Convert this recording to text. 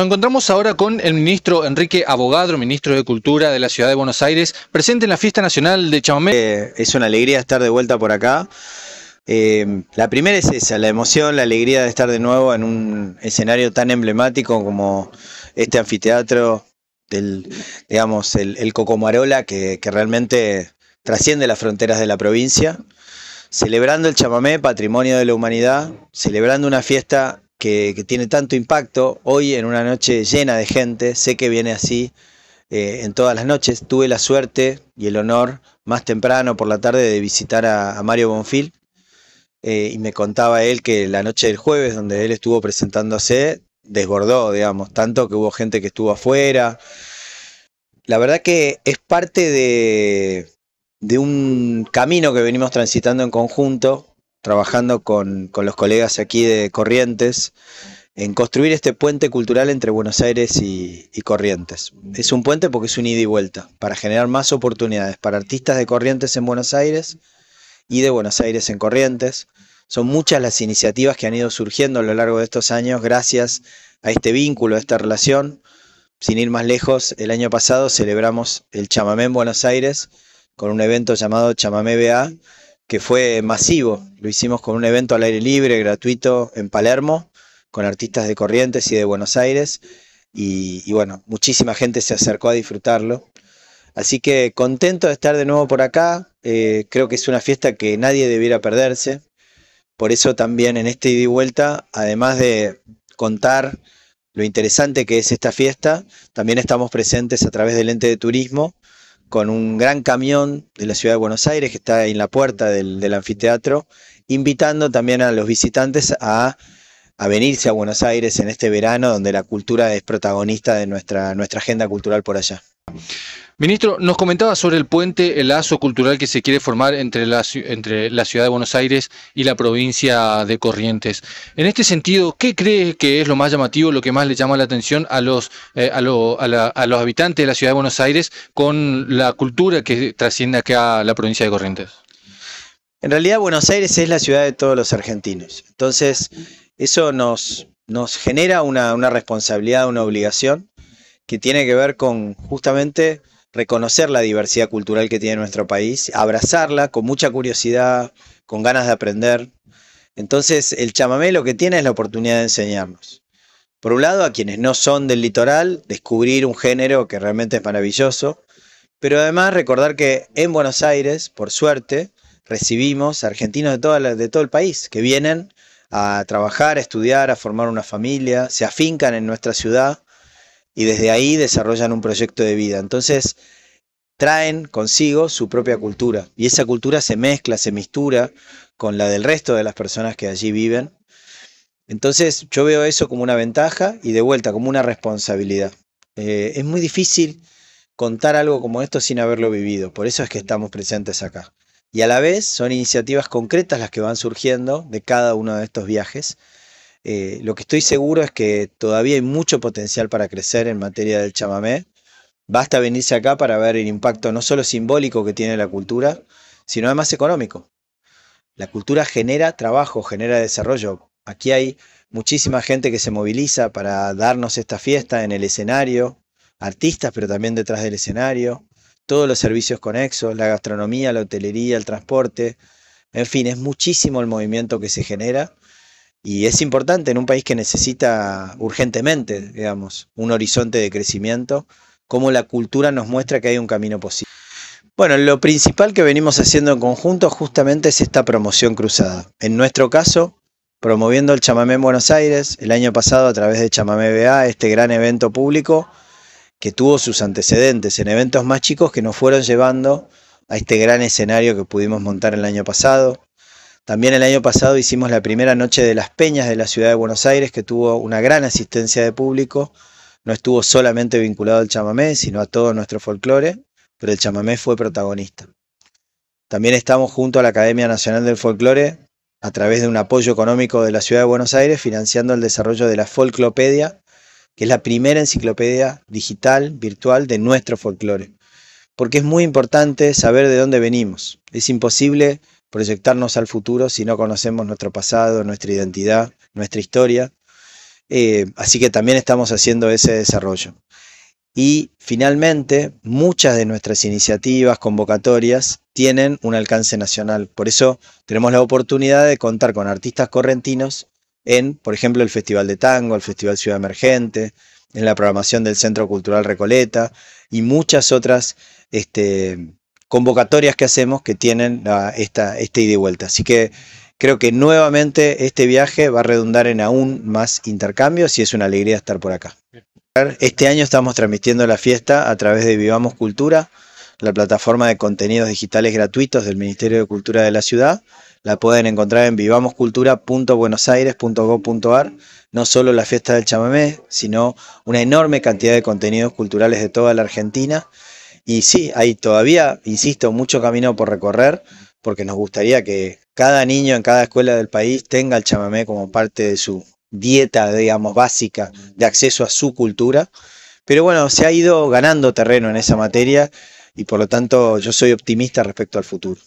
Nos encontramos ahora con el ministro Enrique Abogadro, ministro de Cultura de la Ciudad de Buenos Aires, presente en la Fiesta Nacional de Chamamé. Eh, es una alegría estar de vuelta por acá. Eh, la primera es esa, la emoción, la alegría de estar de nuevo en un escenario tan emblemático como este anfiteatro del, digamos, el, Cocomarola, que realmente trasciende las fronteras de la provincia. Celebrando el chamamé, patrimonio de la humanidad, celebrando una fiesta que, tiene tanto impacto, hoy en una noche llena de gente, sé que viene así eh, en todas las noches, tuve la suerte y el honor más temprano por la tarde de visitar a, Mario Bonfil eh, y me contaba él que la noche del jueves donde él estuvo presentándose desbordó, digamos, tanto que hubo gente que estuvo afuera. La verdad que es parte de, de un camino que venimos transitando en conjunto, trabajando con, los colegas aquí de Corrientes en construir este puente cultural entre Buenos Aires y, y, Corrientes. Es un puente porque es un ida y vuelta, para generar más oportunidades para artistas de Corrientes en Buenos Aires y de Buenos Aires en Corrientes. Son muchas las iniciativas que han ido surgiendo a lo largo de estos años gracias a este vínculo, a esta relación. Sin ir más lejos, el año pasado celebramos el chamamé en Buenos Aires con un evento llamado Chamamé BA, que fue masivo. Lo hicimos con un evento al aire libre, gratuito, en Palermo, con artistas de Corrientes y de Buenos Aires. Y, bueno, muchísima gente se acercó a disfrutarlo. Así que contento de estar de nuevo por acá. Eh, creo que es una fiesta que nadie debiera perderse. Por eso también en este ida y vuelta, además de contar lo interesante que es esta fiesta, también estamos presentes a través del ente de turismo con un gran camión de la ciudad de Buenos Aires que está en la puerta del, anfiteatro, invitando también a los visitantes a, venirse a Buenos Aires en este verano donde la cultura es protagonista de nuestra, nuestra agenda cultural por allá. Ministro, nos comentaba sobre el puente, el lazo cultural que se quiere formar entre la, ciudad de Buenos Aires y la provincia de Corrientes. En este sentido, ¿qué cree que es lo más llamativo, lo que más le llama la atención a los, eh, a, los habitantes de la ciudad de Buenos Aires con la cultura que trasciende acá a la provincia de Corrientes? En realidad, Buenos Aires es la ciudad de todos los argentinos. Entonces, eso nos, genera una responsabilidad, una obligación que tiene que ver con justamente reconocer la diversidad cultural que tiene nuestro país, abrazarla con mucha curiosidad, con ganas de aprender. Entonces, el chamamé lo que tiene es la oportunidad de enseñarnos. Por un lado, a quienes no son del litoral, descubrir un género que realmente es maravilloso, pero además recordar que en Buenos Aires, por suerte, recibimos argentinos de, de todo el país que vienen a trabajar, a estudiar, a formar una familia, se afincan en nuestra ciudad y desde ahí desarrollan un proyecto de vida. Entonces, traen consigo su propia cultura y esa cultura se mezcla, se mistura con la del resto de las personas que allí viven. Entonces yo veo eso como una ventaja y de vuelta como una responsabilidad. Eh, es muy difícil contar algo como esto sin haberlo vivido, por eso es que estamos presentes acá. Y a la vez son iniciativas concretas las que van surgiendo de cada uno de estos viajes eh, lo que estoy seguro es que todavía hay mucho potencial para crecer en materia del chamamé. Basta venirse acá para ver el impacto no solo simbólico que tiene la cultura, sino además económico. La cultura genera trabajo, genera desarrollo. Aquí hay muchísima gente que se moviliza para darnos esta fiesta en el escenario, artistas, pero también detrás del escenario, todos los servicios conexos, la gastronomía, la hotelería, el transporte. En fin, es muchísimo el movimiento que se genera y es importante en un país que necesita urgentemente, digamos, un horizonte de crecimiento, cómo la cultura nos muestra que hay un camino posible. Bueno, lo principal que venimos haciendo en conjunto justamente es esta promoción cruzada. En nuestro caso, promoviendo el chamamé en Buenos Aires, el año pasado a través de Chamamé BA, este gran evento público que tuvo sus antecedentes en eventos más chicos que nos fueron llevando a este gran escenario que pudimos montar el año pasado. También el año pasado hicimos la primera noche de las peñas de la ciudad de Buenos Aires, que tuvo una gran asistencia de público. No estuvo solamente vinculado al chamamé, sino a todo nuestro folclore, pero el chamamé fue protagonista. También estamos junto a la Academia Nacional del Folclore, a través de un apoyo económico de la ciudad de Buenos Aires, financiando el desarrollo de la Folclopedia, que es la primera enciclopedia digital, virtual, de nuestro folclore. Porque es muy importante saber de dónde venimos. Es imposible proyectarnos al futuro si no conocemos nuestro pasado, nuestra identidad, nuestra historia. Eh, así que también estamos haciendo ese desarrollo. Y finalmente, muchas de nuestras iniciativas, convocatorias, tienen un alcance nacional. Por eso tenemos la oportunidad de contar con artistas correntinos en, por ejemplo, el Festival de Tango, el Festival Ciudad Emergente, en la programación del Centro Cultural Recoleta y muchas otras este, convocatorias que hacemos que tienen esta, este ida y vuelta. Así que creo que nuevamente este viaje va a redundar en aún más intercambios y es una alegría estar por acá. Este año estamos transmitiendo la fiesta a través de Vivamos Cultura, la plataforma de contenidos digitales gratuitos del Ministerio de Cultura de la ciudad. La pueden encontrar en vivamoscultura.buenosaires.gov.ar. No solo la fiesta del chamamé, sino una enorme cantidad de contenidos culturales de toda la Argentina y sí, hay todavía, insisto, mucho camino por recorrer, porque nos gustaría que cada niño en cada escuela del país tenga el chamamé como parte de su dieta, digamos, básica de acceso a su cultura. Pero bueno, se ha ido ganando terreno en esa materia y por lo tanto yo soy optimista respecto al futuro.